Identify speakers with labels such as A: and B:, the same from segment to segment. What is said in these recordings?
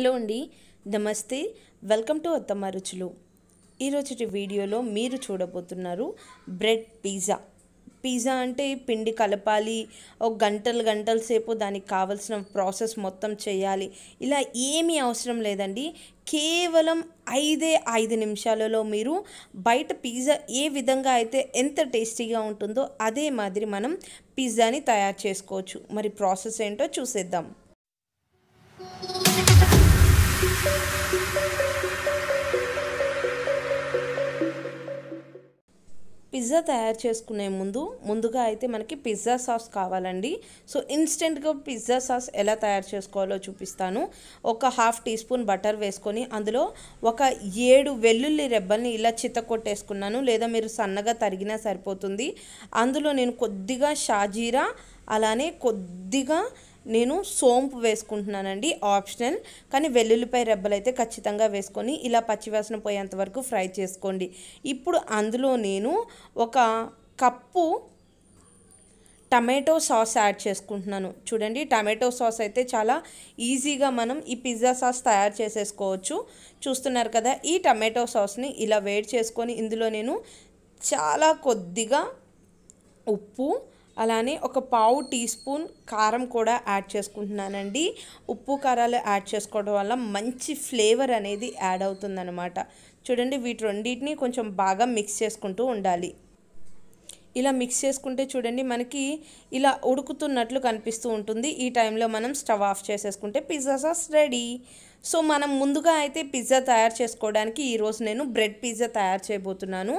A: hello అండి నమస్తే welcome to అత్తమ్మ రుచులు ఈరోజు వీడియోలో మీరు చూడబోతున్నారు బ్రెడ్ పిజ్జా పిజ్జా అంటే పిండి కలపాలి ఒక గంటలు గంటల సేపు దానికి కావలసిన ప్రాసెస్ మొత్తం చేయాలి ఇలా ఏమీ అవసరం లేదండి కేవలం ఐదే ఐదు నిమిషాలలో మీరు బయట పిజ్జా ఏ విధంగా అయితే ఎంత టేస్టీగా ఉంటుందో అదే మాదిరి మనం పిజ్జాని తయారు చేసుకోవచ్చు మరి ప్రాసెస్ ఏంటో చూసేద్దాం పిజ్జా తయారు చేసుకునే ముందు ముందుగా అయితే మనకి పిజ్జా సాస్ కావాలండి సో ఇన్స్టెంట్గా పిజ్జా సాస్ ఎలా తయారు చేసుకోవాలో చూపిస్తాను ఒక హాఫ్ టీ స్పూన్ బటర్ వేసుకొని అందులో ఒక ఏడు వెల్లుల్లి రెబ్బల్ని ఇలా చిత్త కొట్టేసుకున్నాను లేదా మీరు సన్నగా తరిగినా సరిపోతుంది అందులో నేను కొద్దిగా షాజీరా అలానే కొద్దిగా నేను సోంపు వేసుకుంటున్నానండి ఆప్షనల్ కానీ వెల్లుల్లిపాయ రెబ్బలు అయితే ఖచ్చితంగా వేసుకొని ఇలా పచ్చివాసన పోయేంత వరకు ఫ్రై చేసుకోండి ఇప్పుడు అందులో నేను ఒక కప్పు టమాటో సాస్ యాడ్ చేసుకుంటున్నాను చూడండి టమాటో సాస్ అయితే చాలా ఈజీగా మనం ఈ పిజ్జా సాస్ తయారు చేసేసుకోవచ్చు చూస్తున్నారు కదా ఈ టమాటో సాస్ని ఇలా వేడి చేసుకొని ఇందులో నేను చాలా కొద్దిగా ఉప్పు అలానే ఒక పావు టీ స్పూన్ కారం కూడా యాడ్ చేసుకుంటున్నానండి ఉప్పు కారాలు యాడ్ చేసుకోవడం వల్ల మంచి ఫ్లేవర్ అనేది యాడ్ అవుతుందన్నమాట చూడండి వీటి రెండింటిని కొంచెం బాగా మిక్స్ చేసుకుంటూ ఉండాలి ఇలా మిక్స్ చేసుకుంటే చూడండి మనకి ఇలా ఉడుకుతున్నట్లు కనిపిస్తూ ఉంటుంది ఈ టైంలో మనం స్టవ్ ఆఫ్ చేసేసుకుంటే పిజ్జా సాస్ రెడీ సో మనం ముందుగా అయితే పిజ్జా తయారు చేసుకోవడానికి ఈరోజు నేను బ్రెడ్ పిజ్జా తయారు చేయబోతున్నాను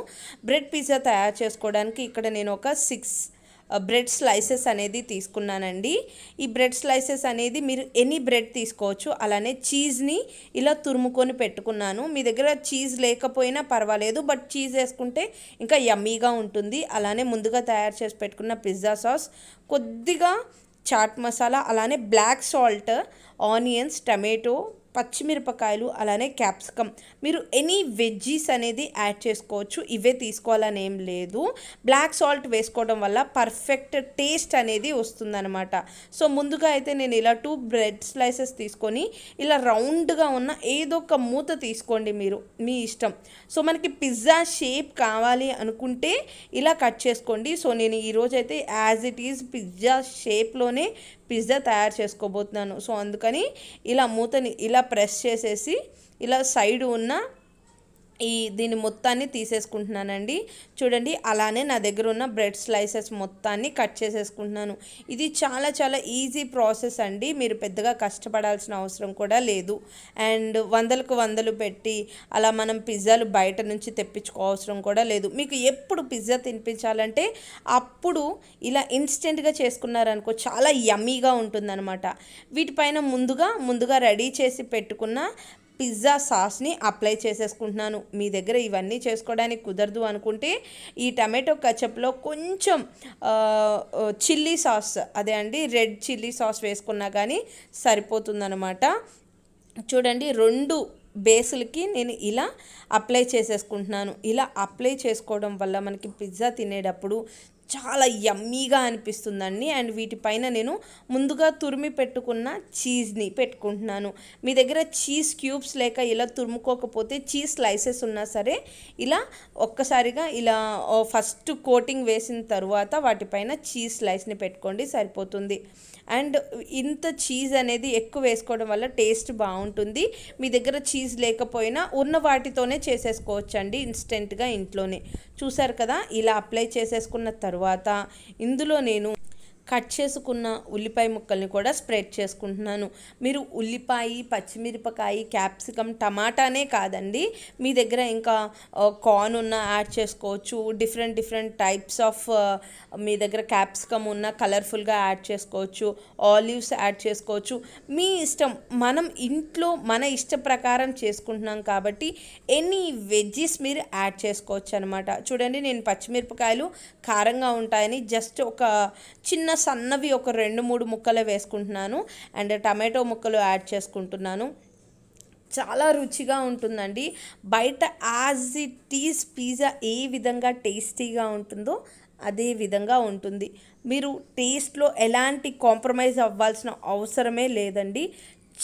A: బ్రెడ్ పిజ్జా తయారు చేసుకోవడానికి ఇక్కడ నేను ఒక సిక్స్ బ్రెడ్ స్లైసెస్ అనేది తీసుకున్నానండి ఈ బ్రెడ్ స్లైసెస్ అనేది మీరు ఎనీ బ్రెడ్ తీసుకోవచ్చు అలానే చీజ్ని ఇలా తురుముకొని పెట్టుకున్నాను మీ దగ్గర చీజ్ లేకపోయినా పర్వాలేదు బట్ చీజ్ వేసుకుంటే ఇంకా యమ్మీగా ఉంటుంది అలానే ముందుగా తయారు చేసి పెట్టుకున్న పిజ్జా సాస్ కొద్దిగా చాట్ మసాలా అలానే బ్లాక్ సాల్ట్ ఆనియన్స్ టమాటో పచ్చిమిరపకాయలు అలానే క్యాప్సికమ్ మీరు ఎనీ వెజ్జీస్ అనేది యాడ్ చేసుకోవచ్చు ఇవే తీసుకోవాలని ఏం లేదు బ్లాక్ సాల్ట్ వేసుకోవడం వల్ల పర్ఫెక్ట్ టేస్ట్ అనేది వస్తుందనమాట సో ముందుగా అయితే నేను ఇలా టూ బ్రెడ్ స్లైసెస్ తీసుకొని ఇలా రౌండ్గా ఉన్న ఏదో ఒక మూత తీసుకోండి మీరు మీ ఇష్టం సో మనకి పిజ్జా షేప్ కావాలి అనుకుంటే ఇలా కట్ చేసుకోండి సో నేను ఈరోజైతే యాజ్ ఇట్ ఈజ్ పిజ్జా షేప్లోనే పిజ్జా తయారు చేసుకోబోతున్నాను సో అందుకని ఇలా మూతని ఇలా ఇలా ప్రెస్ చేసేసి ఇలా సైడ్ ఉన్న ఈ దీని మొత్తాన్ని తీసేసుకుంటున్నానండి చూడండి అలానే నా దగ్గర ఉన్న బ్రెడ్ స్లైసెస్ మొత్తాన్ని కట్ చేసేసుకుంటున్నాను ఇది చాలా చాలా ఈజీ ప్రాసెస్ అండి మీరు పెద్దగా కష్టపడాల్సిన అవసరం కూడా లేదు అండ్ వందలకు వందలు పెట్టి అలా మనం పిజ్జాలు బయట నుంచి తెప్పించుకోవసరం కూడా లేదు మీకు ఎప్పుడు పిజ్జా తినిపించాలంటే అప్పుడు ఇలా ఇన్స్టెంట్గా చేసుకున్నారనుకో చాలా యమ్మీగా ఉంటుందన్నమాట వీటిపైన ముందుగా ముందుగా రెడీ చేసి పెట్టుకున్న పిజ్జా సాస్ని అప్లై చేసేసుకుంటున్నాను మీ దగ్గర ఇవన్నీ చేసుకోవడానికి కుదరదు అనుకుంటే ఈ టమాటో కచప్లో కొంచెం చిల్లీ సాస్ అదే అండి రెడ్ చిల్లీ సాస్ వేసుకున్నా కానీ సరిపోతుందనమాట చూడండి రెండు బేసులకి నేను ఇలా అప్లై చేసేసుకుంటున్నాను ఇలా అప్లై చేసుకోవడం వల్ల మనకి పిజ్జా తినేటప్పుడు చాలా యమ్మీగా అనిపిస్తుందండి అండ్ వీటిపైన నేను ముందుగా తురిమి పెట్టుకున్న చీజ్ని పెట్టుకుంటున్నాను మీ దగ్గర చీజ్ క్యూబ్స్ లేక ఇలా తురుముకోకపోతే చీజ్ స్లైసెస్ ఉన్నా సరే ఇలా ఒక్కసారిగా ఇలా ఫస్ట్ కోటింగ్ వేసిన తర్వాత వాటిపైన చీజ్ స్లైస్ని పెట్టుకోండి సరిపోతుంది అండ్ ఇంత చీజ్ అనేది ఎక్కువ వేసుకోవడం వల్ల టేస్ట్ బాగుంటుంది మీ దగ్గర చీజ్ లేకపోయినా ఉన్న వాటితోనే చేసేసుకోవచ్చండి ఇన్స్టెంట్గా ఇంట్లోనే చూసారు కదా ఇలా అప్లై చేసేసుకున్న తర్వాత తరువాత ఇందులో నేను కట్ చేసుకున్న ఉల్లిపాయ ముక్కల్ని కూడా స్ప్రెడ్ చేసుకుంటున్నాను మీరు ఉల్లిపాయ పచ్చిమిరపకాయ క్యాప్సికమ్ టమాటానే కాదండి మీ దగ్గర ఇంకా కార్న్ ఉన్న యాడ్ చేసుకోవచ్చు డిఫరెంట్ డిఫరెంట్ టైప్స్ ఆఫ్ మీ దగ్గర క్యాప్సికమ్ ఉన్న కలర్ఫుల్గా యాడ్ చేసుకోవచ్చు ఆలివ్స్ యాడ్ చేసుకోవచ్చు మీ ఇష్టం మనం ఇంట్లో మన ఇష్ట ప్రకారం చేసుకుంటున్నాం కాబట్టి ఎనీ వెజ్జెస్ మీరు యాడ్ చేసుకోవచ్చు అనమాట చూడండి నేను పచ్చిమిరపకాయలు కారంగా ఉంటాయని జస్ట్ ఒక చిన్న సన్నవి ఒక రెండు మూడు ముక్కలే వేసుకుంటున్నాను అండ్ టమాటో ముక్కలు యాడ్ చేసుకుంటున్నాను చాలా రుచిగా ఉంటుందండి బయట యాజ్ ఇట్ ఈస్ పిజ్జా ఏ విధంగా టేస్టీగా ఉంటుందో అదే విధంగా ఉంటుంది మీరు టేస్ట్లో ఎలాంటి కాంప్రమైజ్ అవ్వాల్సిన అవసరమే లేదండి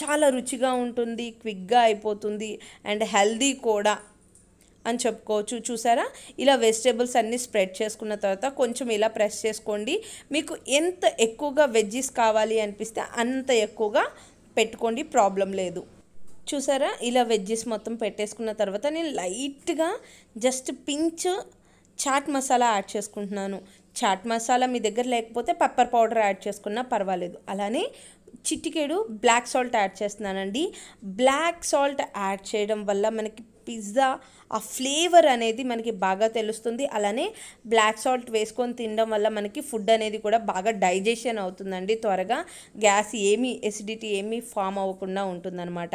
A: చాలా రుచిగా ఉంటుంది క్విక్గా అయిపోతుంది అండ్ హెల్దీ కూడా అని చెప్పుకోవచ్చు చూసారా ఇలా వెజిటేబుల్స్ అన్నీ స్ప్రెడ్ చేసుకున్న తర్వాత కొంచెం ఇలా ప్రెస్ చేసుకోండి మీకు ఎంత ఎక్కువగా వెజ్జీస్ కావాలి అనిపిస్తే అంత ఎక్కువగా పెట్టుకోండి ప్రాబ్లం లేదు చూసారా ఇలా వెజ్జెస్ మొత్తం పెట్టేసుకున్న తర్వాత నేను లైట్గా just pinch chaat masala add చేసుకుంటున్నాను చాట్ మసాలా మీ దగ్గర లేకపోతే పెప్పర్ పౌడర్ యాడ్ చేసుకున్నా పర్వాలేదు అలానే చిటికేడు బ్లాక్ సాల్ట్ యాడ్ చేస్తున్నానండి బ్లాక్ సాల్ట్ యాడ్ చేయడం వల్ల మనకి పిజ్జా ఆ ఫ్లేవర్ అనేది మనకి బాగా తెలుస్తుంది అలానే బ్లాక్ సాల్ట్ వేసుకొని తినడం వల్ల మనకి ఫుడ్ అనేది కూడా బాగా డైజెషన్ అవుతుందండి త్వరగా గ్యాస్ ఏమీ ఎసిడిటీ ఏమీ ఫామ్ అవ్వకుండా ఉంటుందన్నమాట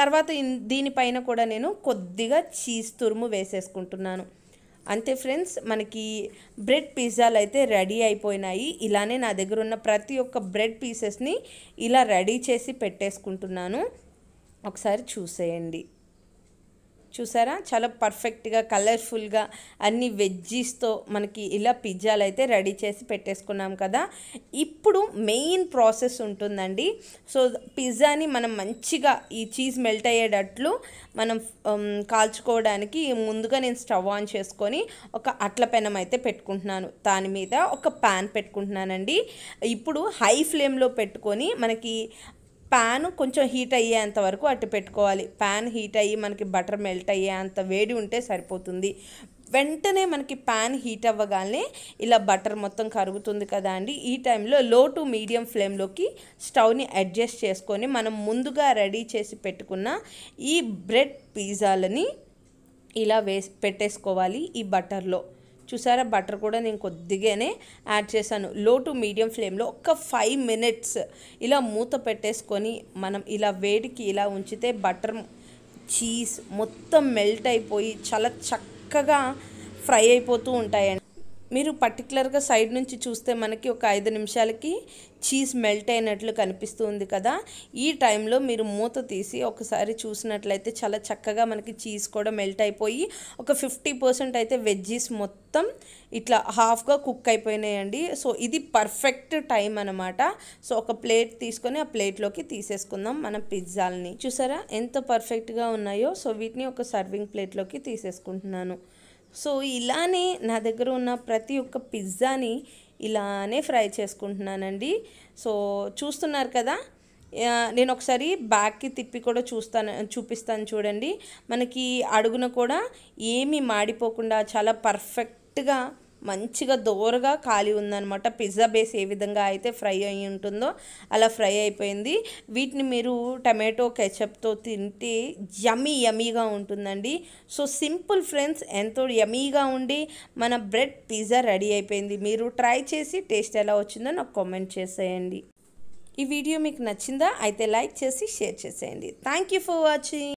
A: తర్వాత దీనిపైన కూడా నేను కొద్దిగా చీజ్ తురుము వేసేసుకుంటున్నాను అంతే ఫ్రెండ్స్ మనకి బ్రెడ్ పిజ్జాలు అయితే రెడీ అయిపోయినాయి ఇలానే నా దగ్గర ఉన్న ప్రతి ఒక్క బ్రెడ్ పీసెస్ని ఇలా రెడీ చేసి పెట్టేసుకుంటున్నాను ఒకసారి చూసేయండి చూసారా చాలా పర్ఫెక్ట్గా కలర్ఫుల్గా అన్ని వెజ్జీస్తో మనకి ఇలా పిజ్జాలు అయితే రెడీ చేసి పెట్టేసుకున్నాం కదా ఇప్పుడు మెయిన్ ప్రాసెస్ ఉంటుందండి సో పిజ్జాని మనం మంచిగా ఈ చీజ్ మెల్ట్ అయ్యేటట్లు మనం కాల్చుకోవడానికి ముందుగా నేను స్టవ్ ఆన్ చేసుకొని ఒక అట్ల పెనం అయితే పెట్టుకుంటున్నాను దాని మీద ఒక ప్యాన్ పెట్టుకుంటున్నానండి ఇప్పుడు హై ఫ్లేమ్లో పెట్టుకొని మనకి ప్యాన్ కొంచెం హీట్ అయ్యేంత వరకు అట్టు పెట్టుకోవాలి ప్యాన్ హీట్ అయ్యి మనకి బటర్ మెల్ట్ అయ్యేంత వేడి ఉంటే సరిపోతుంది వెంటనే మనకి ప్యాన్ హీట్ అవ్వగానే ఇలా బటర్ మొత్తం కరుగుతుంది కదా అండి ఈ టైంలో లో టు మీడియం ఫ్లేమ్లోకి స్టవ్ని అడ్జస్ట్ చేసుకొని మనం ముందుగా రెడీ చేసి పెట్టుకున్న ఈ బ్రెడ్ పిజ్జాలని ఇలా వేసి పెట్టేసుకోవాలి ఈ బటర్లో చూసారా బటర్ కూడా నేను కొద్దిగానే యాడ్ చేశాను లో టు మీడియం ఫ్లేమ్లో ఒక్క ఫైవ్ మినిట్స్ ఇలా మూత పెట్టేసుకొని మనం ఇలా వేడికి ఇలా ఉంచితే బటర్ చీజ్ మొత్తం మెల్ట్ అయిపోయి చాలా చక్కగా ఫ్రై అయిపోతూ ఉంటాయండి మీరు పర్టికులర్గా సైడ్ నుంచి చూస్తే మనకి ఒక ఐదు నిమిషాలకి చీజ్ మెల్ట్ అయినట్లు కనిపిస్తుంది కదా ఈ టైంలో మీరు మూత తీసి ఒకసారి చూసినట్లయితే చాలా చక్కగా మనకి చీజ్ కూడా మెల్ట్ అయిపోయి ఒక ఫిఫ్టీ పర్సెంట్ అయితే వెజ్జీస్ మొత్తం ఇట్లా హాఫ్గా కుక్ అయిపోయినాయండి సో ఇది పర్ఫెక్ట్ టైం అనమాట సో ఒక ప్లేట్ తీసుకొని ఆ ప్లేట్లోకి తీసేసుకుందాం మన పిజ్జాలని చూసారా ఎంత పర్ఫెక్ట్గా ఉన్నాయో సో వీటిని ఒక సర్వింగ్ ప్లేట్లోకి తీసేసుకుంటున్నాను సో ఇలానే నా దగ్గర ఉన్న ప్రతి ఒక్క పిజ్జాని ఇలానే ఫ్రై చేసుకుంటున్నానండి సో చూస్తున్నారు కదా నేను ఒకసారి బ్యాక్కి తిప్పి కూడా చూస్తాను చూపిస్తాను చూడండి మనకి అడుగున కూడా ఏమీ మాడిపోకుండా చాలా పర్ఫెక్ట్గా మంచిగా దోరగా ఖాళీ ఉందనమాట పిజ్జా బేస్ ఏ విధంగా అయితే ఫ్రై అయి ఉంటుందో అలా ఫ్రై అయిపోయింది వీటిని మీరు టమాటో కెచప్తో తింటే యమీ యమీగా ఉంటుందండి సో సింపుల్ ఫ్రెండ్స్ ఎంతో యమీగా ఉండి మన బ్రెడ్ పిజ్జా రెడీ అయిపోయింది మీరు ట్రై చేసి టేస్ట్ ఎలా వచ్చిందో నాకు కామెంట్ చేసేయండి ఈ వీడియో మీకు నచ్చిందా అయితే లైక్ చేసి షేర్ చేసేయండి థ్యాంక్ యూ ఫర్ వాచింగ్